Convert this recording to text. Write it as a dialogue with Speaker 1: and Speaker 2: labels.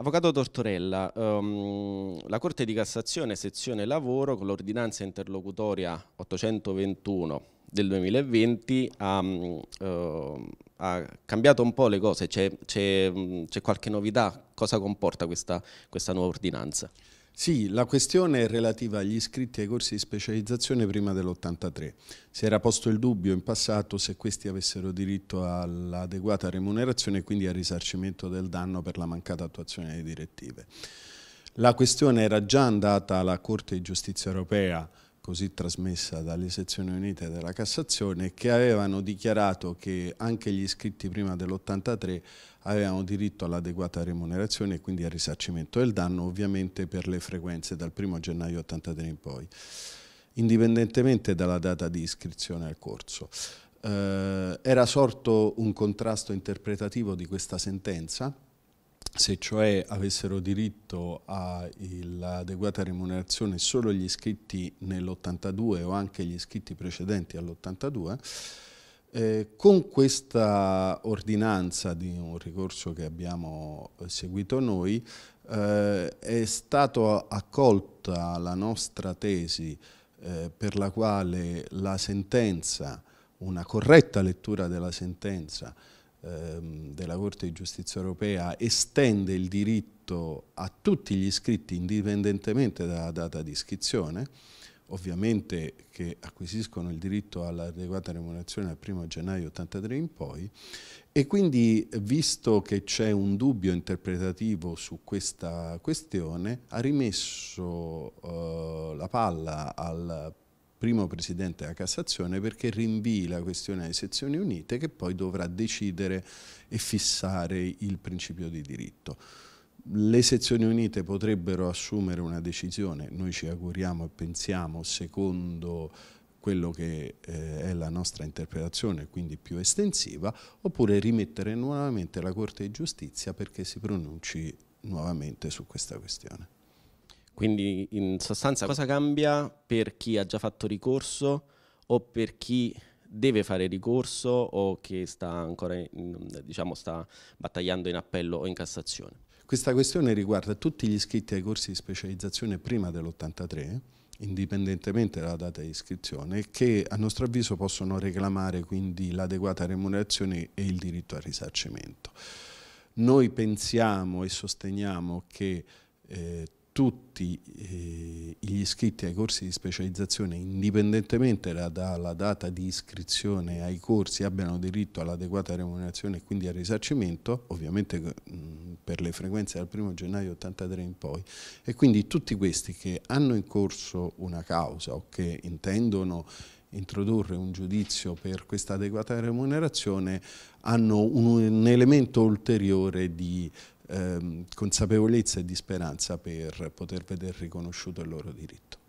Speaker 1: Avvocato Tortorella, um, la Corte di Cassazione, sezione lavoro, con l'ordinanza interlocutoria 821 del 2020 ha, uh, ha cambiato un po' le cose, mm, c'è qualche novità, cosa
Speaker 2: comporta questa, questa nuova ordinanza? Sì, la questione è relativa agli iscritti ai corsi di specializzazione prima dell'83. Si era posto il dubbio in passato se questi avessero diritto all'adeguata remunerazione e quindi al risarcimento del danno per la mancata attuazione delle direttive. La questione era già andata alla Corte di Giustizia Europea così trasmessa dalle sezioni unite della Cassazione, che avevano dichiarato che anche gli iscritti prima dell'83 avevano diritto all'adeguata remunerazione e quindi al risarcimento del danno, ovviamente per le frequenze dal 1 gennaio 83 in poi, indipendentemente dalla data di iscrizione al corso. Eh, era sorto un contrasto interpretativo di questa sentenza se cioè avessero diritto all'adeguata remunerazione solo gli iscritti nell'82 o anche gli iscritti precedenti all'82, eh, con questa ordinanza di un ricorso che abbiamo eh, seguito noi eh, è stata accolta la nostra tesi eh, per la quale la sentenza, una corretta lettura della sentenza, Ehm, della Corte di Giustizia Europea estende il diritto a tutti gli iscritti indipendentemente dalla data di iscrizione, ovviamente che acquisiscono il diritto all'adeguata remunerazione dal 1 gennaio 83 in poi e quindi visto che c'è un dubbio interpretativo su questa questione ha rimesso eh, la palla al primo presidente della Cassazione perché rinvii la questione alle sezioni unite che poi dovrà decidere e fissare il principio di diritto. Le sezioni unite potrebbero assumere una decisione, noi ci auguriamo e pensiamo secondo quello che eh, è la nostra interpretazione, quindi più estensiva, oppure rimettere nuovamente la Corte di Giustizia perché si pronunci nuovamente su questa questione.
Speaker 1: Quindi in sostanza cosa cambia per chi ha già fatto ricorso o per chi deve fare ricorso o che sta ancora in, diciamo, sta battagliando in appello o in Cassazione?
Speaker 2: Questa questione riguarda tutti gli iscritti ai corsi di specializzazione prima dell'83 indipendentemente dalla data di iscrizione, che a nostro avviso possono reclamare quindi l'adeguata remunerazione e il diritto al risarcimento. Noi pensiamo e sosteniamo che eh, tutti eh, gli iscritti ai corsi di specializzazione, indipendentemente da, dalla data di iscrizione ai corsi, abbiano diritto all'adeguata remunerazione e quindi al risarcimento, ovviamente mh, eh, per le frequenze dal 1 gennaio 83 in poi. E quindi tutti questi che hanno in corso una causa o che intendono introdurre un giudizio per questa adeguata remunerazione hanno un, un elemento ulteriore di Ehm, consapevolezza e di speranza per poter vedere riconosciuto il loro diritto.